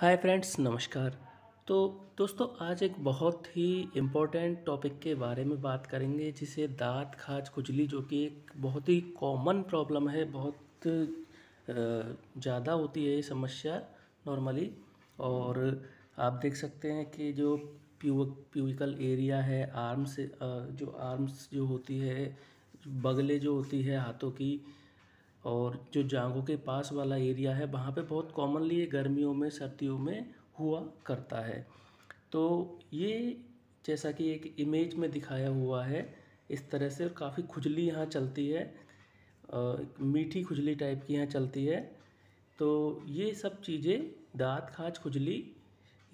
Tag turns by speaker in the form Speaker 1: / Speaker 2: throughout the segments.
Speaker 1: hi friends नमस्कार तो दोस्तों आज एक बहुत ही इम्पोर्टेंट टॉपिक के बारे में बात करेंगे जिसे दांत खाज खुजली जो कि एक बहुत ही कॉमन प्रॉब्लम है बहुत ज़्यादा होती है ये समस्या नॉर्मली और आप देख सकते हैं कि जो प्यू प्यूकल एरिया है आर्म्स जो आर्म्स जो होती है बगले जो होती है हाथों की और जो जांगों के पास वाला एरिया है वहाँ पे बहुत कॉमनली ये गर्मियों में सर्दियों में हुआ करता है तो ये जैसा कि एक इमेज में दिखाया हुआ है इस तरह से काफ़ी खुजली यहाँ चलती है आ, मीठी खुजली टाइप की यहाँ चलती है तो ये सब चीज़ें दाँत खाज खुजली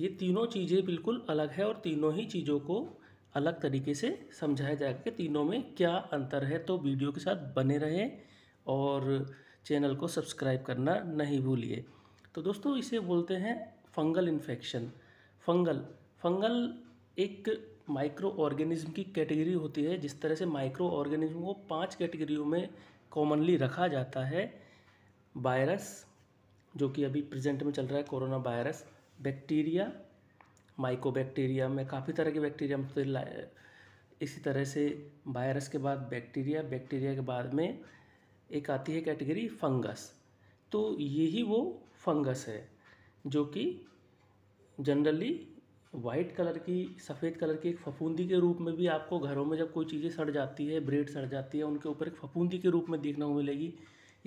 Speaker 1: ये तीनों चीज़ें बिल्कुल अलग है और तीनों ही चीज़ों को अलग तरीके से समझाया जाएगा कि तीनों में क्या अंतर है तो वीडियो के साथ बने रहें और चैनल को सब्सक्राइब करना नहीं भूलिए तो दोस्तों इसे बोलते हैं फंगल इन्फेक्शन फंगल फंगल एक माइक्रो ऑर्गेनिज्म की कैटेगरी होती है जिस तरह से माइक्रो ऑर्गेनिज्म को पांच कैटेगरियों में कॉमनली रखा जाता है वायरस जो कि अभी प्रेजेंट में चल रहा है कोरोना वायरस बैक्टीरिया बैक्टीरिया में काफ़ी तरह के बैक्टीरिया में मतलब इसी तरह से वायरस के बाद बैक्टीरिया बैक्टीरिया के बाद में एक आती है कैटेगरी फंगस तो यही वो फंगस है जो कि जनरली वाइट कलर की सफ़ेद कलर की एक फफूंदी के रूप में भी आपको घरों में जब कोई चीज़ें सड़ जाती है ब्रेड सड़ जाती है उनके ऊपर एक फफूंदी के रूप में देखने को मिलेगी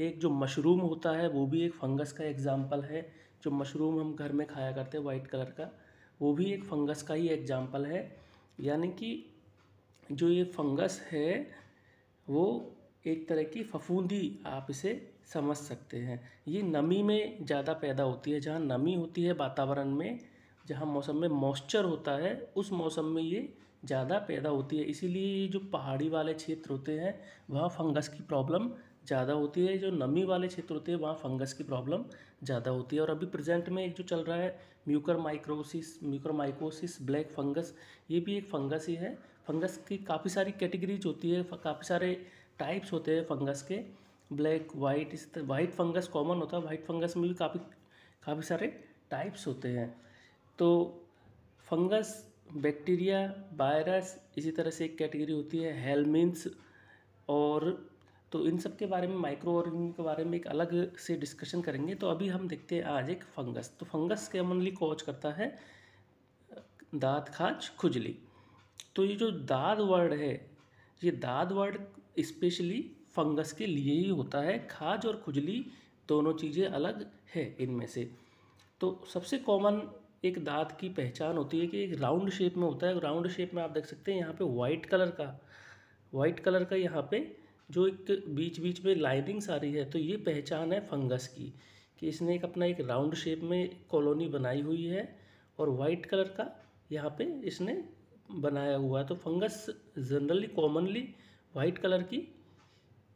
Speaker 1: एक जो मशरूम होता है वो भी एक फंगस का एग्जाम्पल है जो मशरूम हम घर में खाया करते हैं वाइट कलर का वो भी एक फंगस का ही एग्जाम्पल है यानी कि जो ये फंगस है वो एक तरह की फफूंदी आप इसे समझ सकते हैं ये नमी में ज़्यादा पैदा होती है जहाँ नमी होती है वातावरण में जहाँ मौसम में मॉइस्चर होता है उस मौसम में ये ज़्यादा पैदा होती है इसीलिए जो पहाड़ी वाले क्षेत्र होते हैं वहाँ फंगस की प्रॉब्लम ज़्यादा होती है जो नमी वाले क्षेत्र होते हैं वहाँ फंगस की प्रॉब्लम ज़्यादा होती है और अभी प्रेजेंट में एक जो चल रहा है mucormycosis mucormycosis black fungus ये भी एक फंगस ही है फंगस की काफ़ी सारी कैटेगरीज होती है काफ़ी सारे टाइप्स होते हैं फंगस के ब्लैक वाइट इस वाइट फंगस कॉमन होता है वाइट फंगस में भी काफ़ी काफ़ी सारे टाइप्स होते हैं तो फंगस बैक्टीरिया वायरस इसी तरह से एक कैटेगरी होती है हेलमिन्स और तो इन सब के बारे में माइक्रो ऑर्गेनिज्म के बारे में एक अलग से डिस्कशन करेंगे तो अभी हम देखते हैं आज एक फंगस तो फंगस के अमनली करता है दाँत खाज खुजली तो ये जो दाद वर्ड है ये दाद वर्ड स्पेशली फंगस के लिए ही होता है खाज और खुजली दोनों चीज़ें अलग है इनमें से तो सबसे कॉमन एक दांत की पहचान होती है कि एक राउंड शेप में होता है राउंड शेप में आप देख सकते हैं यहाँ पे वाइट कलर का वाइट कलर का यहाँ पे जो एक बीच बीच में लाइनिंग्स आ रही है तो ये पहचान है फंगस की कि इसने एक अपना एक राउंड शेप में कॉलोनी बनाई हुई है और वाइट कलर का यहाँ पे इसने बनाया हुआ है तो fungus generally commonly white colour की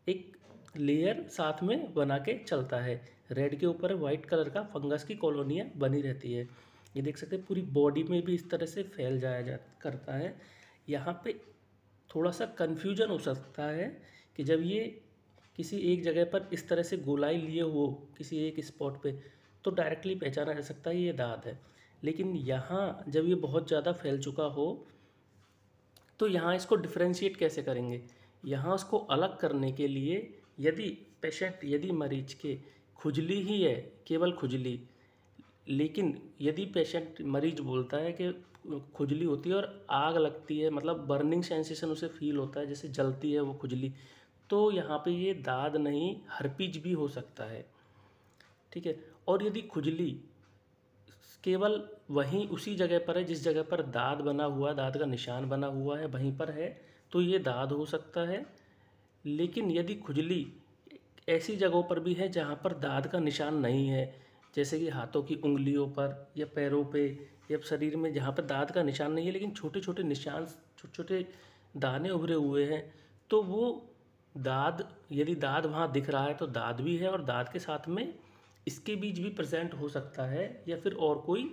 Speaker 1: एक लेयर साथ में बना के चलता है रेड के ऊपर वाइट कलर का फंगस की कॉलोनियाँ बनी रहती है ये देख सकते हैं पूरी बॉडी में भी इस तरह से फैल जाया जा करता है यहाँ पे थोड़ा सा कन्फ्यूजन हो सकता है कि जब ये किसी एक जगह पर इस तरह से गोलाई लिए हो किसी एक स्पॉट पे तो डायरेक्टली पहचाना जा सकता है ये दाद है लेकिन यहाँ जब ये बहुत ज़्यादा फैल चुका हो तो यहाँ इसको डिफ्रेंशिएट कैसे करेंगे यहाँ उसको अलग करने के लिए यदि पेशेंट यदि मरीज के खुजली ही है केवल खुजली लेकिन यदि पेशेंट मरीज बोलता है कि खुजली होती है और आग लगती है मतलब बर्निंग सेंसेशन उसे फील होता है जैसे जलती है वो खुजली तो यहाँ पे ये दाद नहीं हरपिज भी हो सकता है ठीक है और यदि खुजली केवल वहीं उसी जगह पर है जिस जगह पर दाद बना हुआ दाद का निशान बना हुआ है वहीं पर है तो ये दाद हो सकता है लेकिन यदि खुजली ऐसी जगहों पर भी है जहाँ पर दाद का निशान नहीं है जैसे कि हाथों की उंगलियों पर या पैरों पे या शरीर में जहाँ पर दाद का निशान नहीं है लेकिन छोटे छोटे निशान छोटे छोटे दाने उभरे हुए हैं तो वो दाद यदि दाद वहाँ दिख रहा है तो दाद भी है और दाद के साथ में इसके बीज भी प्रेजेंट हो सकता है या फिर और कोई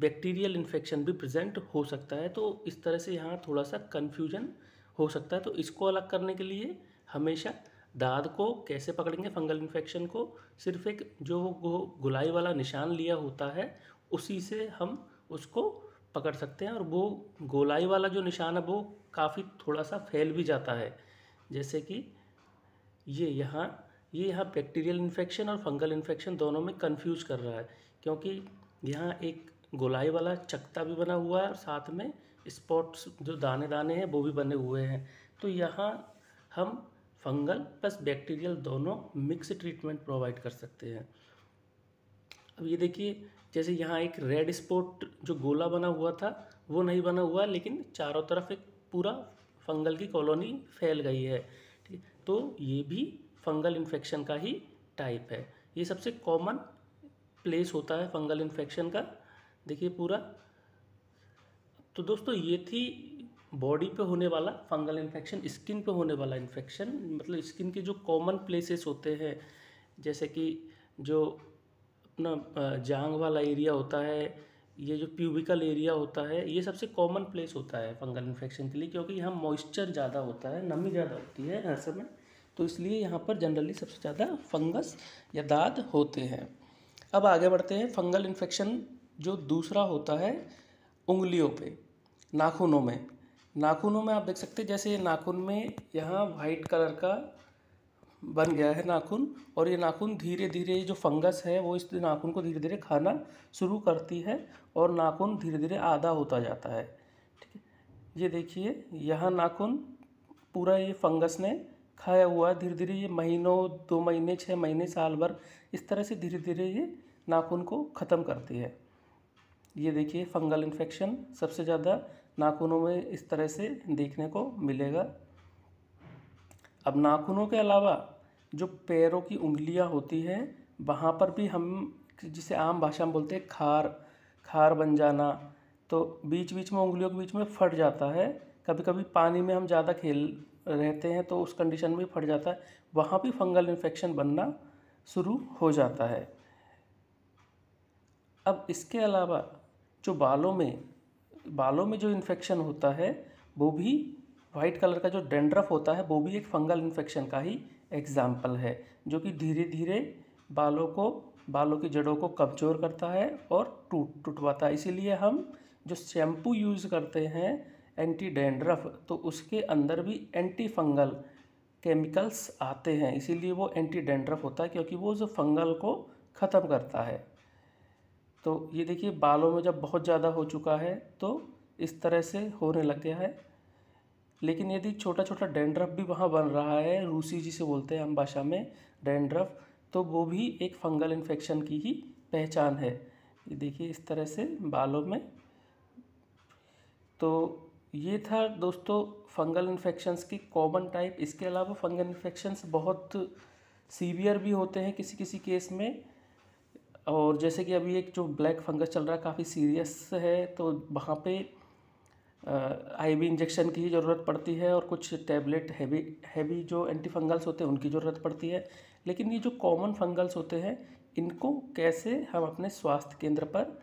Speaker 1: बैक्टीरियल इन्फेक्शन भी प्रेजेंट हो सकता है तो इस तरह से यहाँ थोड़ा सा कन्फ्यूजन हो सकता है तो इसको अलग करने के लिए हमेशा दाद को कैसे पकड़ेंगे फंगल इन्फेक्शन को सिर्फ एक जो वो गुलाई वाला निशान लिया होता है उसी से हम उसको पकड़ सकते हैं और वो गोलाई वाला जो निशान है वो काफ़ी थोड़ा सा फैल भी जाता है जैसे कि ये यहाँ ये यहाँ बैक्टीरियल इन्फेक्शन और फंगल इन्फेक्शन दोनों में कंफ्यूज कर रहा है क्योंकि यहाँ एक गोलाई वाला चकता भी बना हुआ है और साथ में स्पॉट्स जो दाने दाने हैं वो भी बने हुए हैं तो यहाँ हम फंगल प्लस बैक्टीरियल दोनों मिक्स ट्रीटमेंट प्रोवाइड कर सकते हैं अब ये देखिए जैसे यहाँ एक रेड स्पॉट जो गोला बना हुआ था वो नहीं बना हुआ लेकिन चारों तरफ एक पूरा फंगल की कॉलोनी फैल गई है ठीक तो ये भी फंगल इन्फेक्शन का ही टाइप है ये सबसे कॉमन प्लेस होता है फंगल इन्फेक्शन का देखिए पूरा तो दोस्तों ये थी बॉडी पे होने वाला फंगल इन्फेक्शन स्किन पे होने वाला इन्फेक्शन मतलब स्किन के जो कॉमन प्लेसेस होते हैं जैसे कि जो अपना जांग वाला एरिया होता है ये जो प्यूबिकल एरिया होता है ये सबसे कॉमन प्लेस होता है फंगल इन्फेक्शन के लिए क्योंकि यहाँ मॉइस्चर ज़्यादा होता है नमी ज़्यादा होती है हर समय तो इसलिए यहाँ पर जनरली सबसे ज़्यादा फंगस या दाद होते हैं अब आगे बढ़ते हैं फंगल इन्फेक्शन जो दूसरा होता है उंगलियों पे नाखूनों में नाखूनों में आप देख सकते हैं जैसे ये नाखून में यहाँ वाइट कलर का बन गया है नाखून और ये नाखून धीरे धीरे जो फंगस है वो इस नाखून को धीरे धीरे खाना शुरू करती है और नाखून धीरे धीरे आधा होता जाता है ठीक है ये देखिए यहाँ नाखून पूरा ये फंगस ने खाया हुआ है धीरे धीरे ये महीनों दो महीने छः महीने साल भर इस तरह से धीरे धीरे ये नाखून को ख़त्म करती है ये देखिए फंगल इन्फेक्शन सबसे ज़्यादा नाखूनों में इस तरह से देखने को मिलेगा अब नाखूनों के अलावा जो पैरों की उंगलियां होती हैं वहाँ पर भी हम जिसे आम भाषा में बोलते हैं खार खार बन जाना तो बीच बीच में उंगलियों के बीच में फट जाता है कभी कभी पानी में हम ज़्यादा खेल रहते हैं तो उस कंडीशन में फट जाता है वहाँ भी फंगल इन्फेक्शन बनना शुरू हो जाता है अब इसके अलावा जो बालों में बालों में जो इन्फेक्शन होता है वो भी वाइट कलर का जो डेंड्रफ होता है वो भी एक फंगल इन्फेक्शन का ही एग्ज़ाम्पल है जो कि धीरे धीरे बालों को बालों की जड़ों को कमज़ोर करता है और टूट टूटवाता है इसीलिए हम जो शैम्पू यूज़ करते हैं एंटी डेंड्रफ तो उसके अंदर भी एंटी फंगल केमिकल्स आते हैं इसीलिए वो एंटी डेंड्रफ होता है क्योंकि वो जो फंगल को ख़त्म करता है तो ये देखिए बालों में जब बहुत ज़्यादा हो चुका है तो इस तरह से होने लग गया है लेकिन यदि छोटा छोटा डेंड्रफ भी वहाँ बन रहा है रूसी जिसे बोलते हैं हम भाषा में डेंड्रफ तो वो भी एक फंगल इन्फेक्शन की ही पहचान है ये देखिए इस तरह से बालों में तो ये था दोस्तों फंगल इन्फेक्शंस की कॉमन टाइप इसके अलावा फंगल इन्फेक्शंस बहुत सीवियर भी होते हैं किसी किसी केस में और जैसे कि अभी एक जो ब्लैक फंगस चल रहा है काफ़ी सीरियस है तो वहाँ पे आईवी इंजेक्शन की ज़रूरत पड़ती है और कुछ टैबलेट हैवी हैवी जो एंटी फंगल्स होते हैं उनकी ज़रूरत पड़ती है लेकिन ये जो कॉमन फंगल्स होते हैं इनको कैसे हम अपने स्वास्थ्य केंद्र पर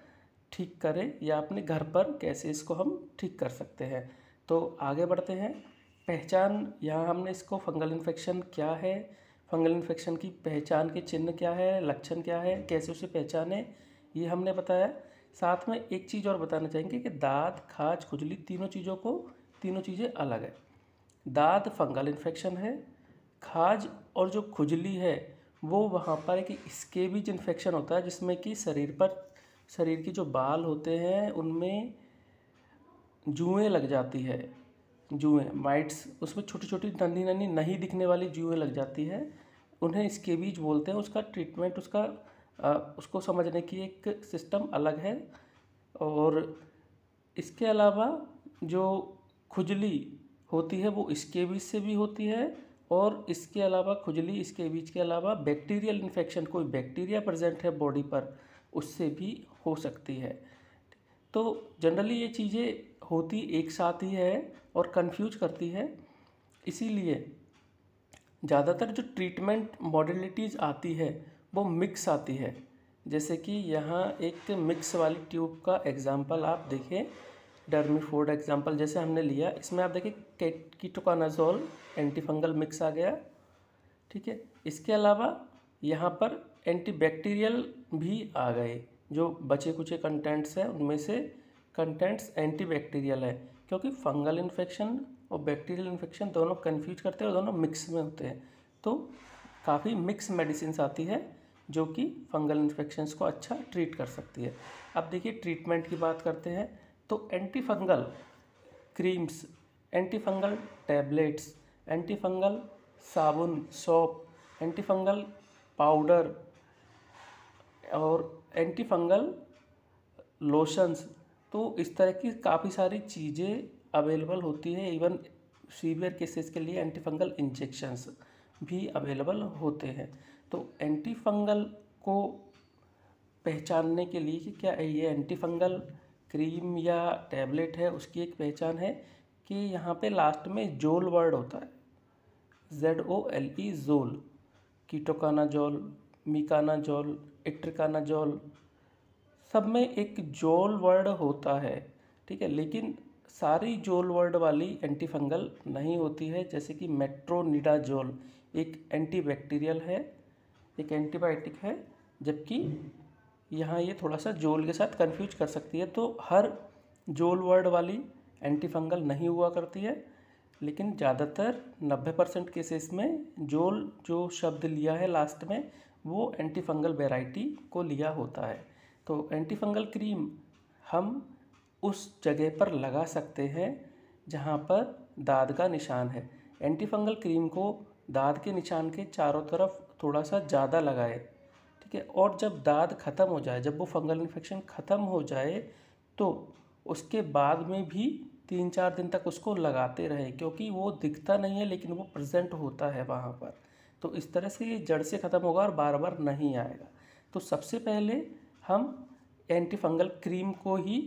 Speaker 1: ठीक करें या अपने घर पर कैसे इसको हम ठीक कर सकते हैं तो आगे बढ़ते हैं पहचान यहाँ हमने इसको फंगल इन्फेक्शन क्या है फंगल इन्फेक्शन की पहचान के चिन्ह क्या है लक्षण क्या है कैसे उसे पहचाने ये हमने बताया साथ में एक चीज़ और बताना चाहेंगे कि दाँत खाज खुजली तीनों चीज़ों को तीनों चीज़ें अलग है दाद फंगल इन्फेक्शन है खाज और जो खुजली है वो वहाँ पर एक स्केबिज इन्फेक्शन होता है जिसमें कि शरीर पर शरीर के जो बाल होते हैं उनमें जुएँ लग जाती है जुएँ माइट्स उसमें छोटी छोटी नन्ही नन्ही नहीं दिखने वाली जुएँ लग जाती है उन्हें स्केबीज बोलते हैं उसका ट्रीटमेंट उसका आ, उसको समझने की एक सिस्टम अलग है और इसके अलावा जो खुजली होती है वो स्केबीज से भी होती है और इसके अलावा खुजली इसके बीच के अलावा बैक्टीरियल इन्फेक्शन कोई बैक्टीरिया प्रेजेंट है बॉडी पर उससे भी हो सकती है तो जनरली ये चीज़ें होती एक साथ ही है और कंफ्यूज करती है इसीलिए ज़्यादातर जो ट्रीटमेंट मॉडलिटीज़ आती है वो मिक्स आती है जैसे कि यहाँ एक मिक्स वाली ट्यूब का एग्ज़ाम्पल आप देखें डर्मीफोर्ड एग्ज़ाम्पल जैसे हमने लिया इसमें आप देखें कीटोकानाजोल एंटीफंगल मिक्स आ गया ठीक है इसके अलावा यहाँ पर एंटीबैक्टीरियल भी आ गए जो बचे कुचे कंटेंट्स हैं उनमें से कंटेंट्स एंटीबैक्टीरियल है क्योंकि फंगल इन्फेक्शन और बैक्टीरियल इन्फेक्शन दोनों कन्फ्यूज करते हैं और दोनों मिक्स में होते हैं तो काफ़ी मिक्स मेडिसिन आती है जो कि फंगल इन्फेक्शन्स को अच्छा ट्रीट कर सकती है अब देखिए ट्रीटमेंट की बात करते हैं तो anti fungal creams anti fungal tablets anti fungal साबुन सॉप एंटी फंगल पाउडर और एंटी फंगल लोशंस तो इस तरह की काफ़ी सारी चीज़ें अवेलेबल होती है इवन सीवियर केसेस के लिए एंटीफंगल इंजेक्शंस भी अवेलेबल होते हैं तो एंटीफंगल को पहचानने के लिए कि क्या ये एंटीफंगल क्रीम या टैबलेट है उसकी एक पहचान है कि यहाँ पे लास्ट में जोल वर्ड होता है जेड ओ एल ई जोल कीटोकानाजोल मिकानाजोल इट्रिकानाजोल सब में एक जोल वर्ड होता है ठीक है लेकिन सारी जोल वर्ड वाली एंटीफंगल नहीं होती है जैसे कि मेट्रोनिडाजोल एक एंटीबैक्टीरियल है एक एंटीबायोटिक है जबकि यहाँ ये थोड़ा सा जोल के साथ कन्फ्यूज कर सकती है तो हर जोल वर्ड वाली एंटीफंगल नहीं हुआ करती है लेकिन ज़्यादातर 90 परसेंट केसेस में जोल जो शब्द लिया है लास्ट में वो एंटीफंगल वेराइटी को लिया होता है तो एंटीफंगल क्रीम हम उस जगह पर लगा सकते हैं जहाँ पर दाद का निशान है एंटीफंगल क्रीम को दाद के निशान के चारों तरफ थोड़ा सा ज़्यादा लगाए ठीक है और जब दाद ख़त्म हो जाए जब वो फंगल इन्फेक्शन ख़त्म हो जाए तो उसके बाद में भी तीन चार दिन तक उसको लगाते रहें क्योंकि वो दिखता नहीं है लेकिन वो प्रेजेंट होता है वहाँ पर तो इस तरह से ये जड़ से ख़त्म होगा और बार बार नहीं आएगा तो सबसे पहले हम एंटीफंगल क्रीम को ही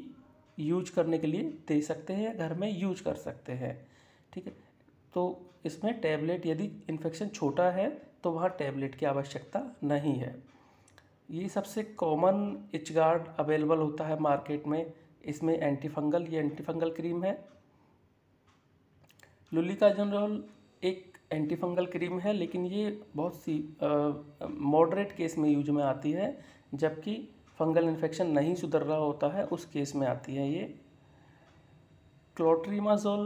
Speaker 1: यूज करने के लिए दे सकते हैं या घर में यूज कर सकते हैं ठीक है तो इसमें टैबलेट यदि इन्फेक्शन छोटा है तो वहाँ टैबलेट की आवश्यकता नहीं है ये सबसे कॉमन इचगार्ड अवेलेबल होता है मार्केट में इसमें एंटीफंगल ये एंटीफंगल क्रीम है लुलिका जनरल एक एंटीफंगल क्रीम है लेकिन ये बहुत सी मॉडरेट केस में यूज में आती है जबकि फंगल इन्फेक्शन नहीं सुधर रहा होता है उस केस में आती है ये clotrimazole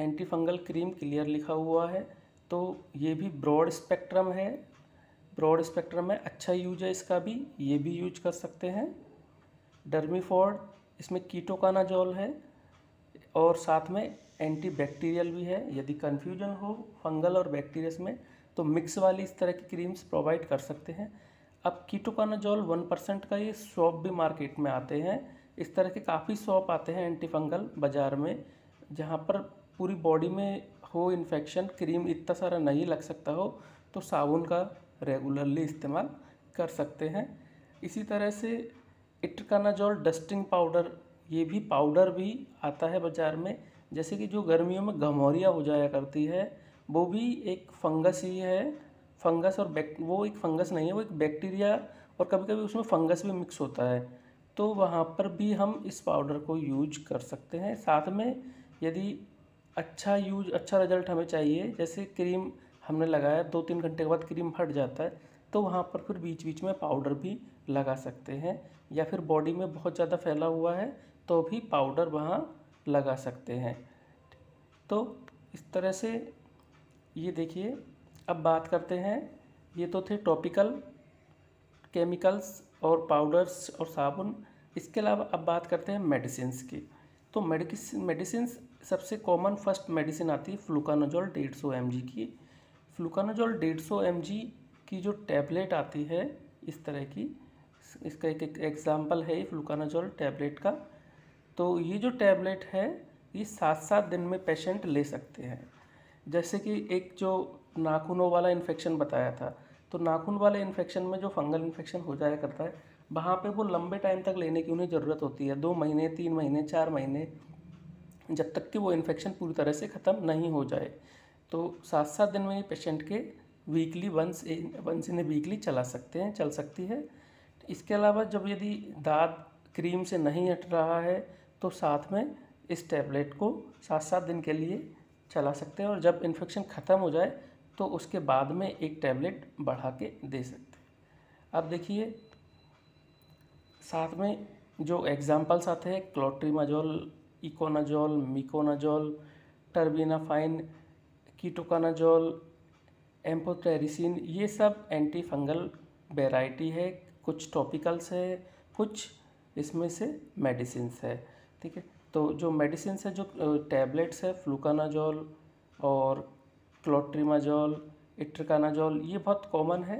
Speaker 1: anti fungal cream clear लिखा हुआ है तो ये भी ब्रॉड स्पेक्ट्रम है ब्रॉड स्पेक्ट्रम में अच्छा यूज है इसका भी ये भी यूज कर सकते हैं डर्मीफोर्ड इसमें कीटोकानाजोल है और साथ में एंटी बैक्टीरियल भी है यदि कन्फ्यूजन हो फंगल और बैक्टीरियस में तो मिक्स वाली इस तरह की क्रीम्स प्रोवाइड कर सकते हैं अब कीटोकानाजोल वन परसेंट का ये सॉप भी मार्केट में आते हैं इस तरह के काफ़ी सॉप आते हैं एंटीफंगल बाज़ार में जहाँ पर पूरी बॉडी में हो इन्फेक्शन क्रीम इतना सारा नहीं लग सकता हो तो साबुन का रेगुलरली इस्तेमाल कर सकते हैं इसी तरह से इट्रकानाजोल डस्टिंग पाउडर ये भी पाउडर भी आता है बाज़ार में जैसे कि जो गर्मियों में घमौरिया हो जाया करती है वो भी एक फंगस ही है फंगस और बैक वो एक फंगस नहीं है वो एक बैक्टीरिया और कभी कभी उसमें फंगस भी मिक्स होता है तो वहाँ पर भी हम इस पाउडर को यूज कर सकते हैं साथ में यदि अच्छा यूज अच्छा रिजल्ट हमें चाहिए जैसे क्रीम हमने लगाया दो तीन घंटे के बाद क्रीम फट जाता है तो वहाँ पर फिर बीच बीच में पाउडर भी लगा सकते हैं या फिर बॉडी में बहुत ज़्यादा फैला हुआ है तो भी पाउडर वहाँ लगा सकते हैं तो इस तरह से ये देखिए अब बात करते हैं ये तो थे टॉपिकल केमिकल्स और पाउडर्स और साबुन इसके अलावा अब बात करते हैं मेडिसिन्स की तो मेडिसिन मेडिसिन सबसे कॉमन फर्स्ट मेडिसिन आती है फ्लूकानाजोल डेढ़ सौ एम की फ्लूकानाजोल डेढ़ सौ एम की जो टैबलेट आती है इस तरह की इसका एक एक एग्ज़ाम्पल है फ्लूकानाजोल टैबलेट का तो ये जो टैबलेट है ये सात सात दिन में पेशेंट ले सकते हैं जैसे कि एक जो नाखूनों वाला इन्फेक्शन बताया था तो नाखून वाले इन्फेक्शन में जो फंगल इन्फेक्शन हो जाया करता है वहाँ पे वो लंबे टाइम तक लेने की उन्हें ज़रूरत होती है दो महीने तीन महीने चार महीने जब तक कि वो इन्फेक्शन पूरी तरह से ख़त्म नहीं हो जाए तो सात सात दिन में ये पेशेंट के weekly once once in weekly चला सकते हैं चल सकती है इसके अलावा जब यदि दाद क्रीम से नहीं हट रहा है तो साथ में इस टैबलेट को सात सात दिन के लिए चला सकते हैं और जब इन्फेक्शन ख़त्म हो जाए तो उसके बाद में एक टैबलेट बढ़ा के दे सकते हैं अब देखिए साथ में जो एग्ज़ाम्पल्स आते हैं clotrimazole econazole miconazole terbinafine ketoconazole amphotericin ये सब एंटी फंगल वेराइटी है कुछ टॉपिकल्स है कुछ इसमें से मेडिसिन है ठीक है तो जो मेडिसिन है जो टैबलेट्स है फ्लूकानाजोल और क्लोट्रीमाजोल इट्रिकानाजोल ये बहुत कॉमन है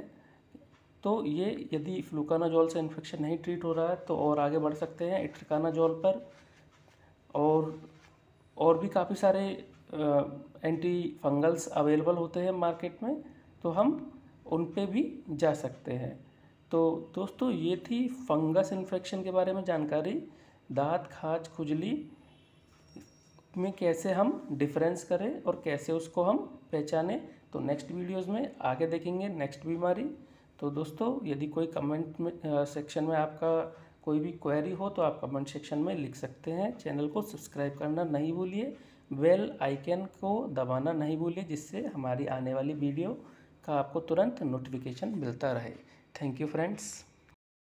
Speaker 1: तो ये यदि फ्लूकानाजोल से इन्फेक्शन नहीं ट्रीट हो रहा है तो और आगे बढ़ सकते हैं इट्रिकानाजोल पर और और भी काफ़ी सारे एंटी फंगल्स अवेलेबल होते हैं मार्केट में तो हम उन पे भी जा सकते हैं तो दोस्तों ये थी फंगस इन्फेक्शन के बारे में जानकारी दांत खाज खुजली में कैसे हम डिफरेंस करें और कैसे उसको हम पहचानें तो नेक्स्ट वीडियोस में आगे देखेंगे नेक्स्ट बीमारी तो दोस्तों यदि कोई कमेंट में सेक्शन में आपका कोई भी क्वेरी हो तो आप कमेंट सेक्शन में लिख सकते हैं चैनल को सब्सक्राइब करना नहीं भूलिए बेल आइकन को दबाना नहीं भूलिए जिससे हमारी आने वाली वीडियो का आपको तुरंत नोटिफिकेशन मिलता रहे थैंक यू फ्रेंड्स